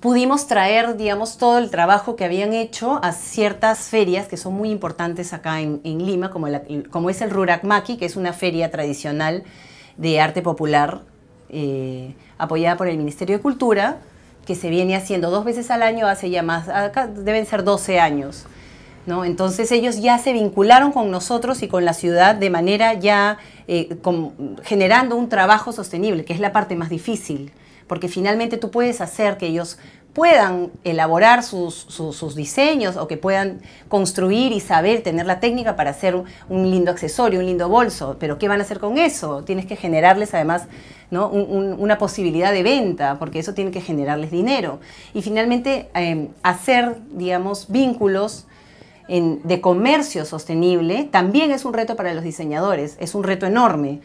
pudimos traer, digamos, todo el trabajo que habían hecho a ciertas ferias que son muy importantes acá en, Lima, como, como, es el Rurakmaki, que es una feria tradicional de arte popular eh, apoyada por el Ministerio de Cultura, que se viene haciendo dos veces al año, hace ya más, acá deben ser 12 años. Entonces ellos ya se vincularon con nosotros y con la ciudad de manera ya eh, generando un trabajo sostenible, que es la parte más difícil, porque finalmente tú puedes hacer que ellos puedan elaborar sus, diseños o que puedan construir y saber tener la técnica para hacer un lindo accesorio, un lindo bolso. Pero ¿qué van a hacer con eso? Tienes que generarles además una posibilidad de venta, porque eso tiene que generarles dinero. Y finalmente em, hacer, digamos, vínculos de comercio sostenible también es un reto para los diseñadores, es un reto enorme.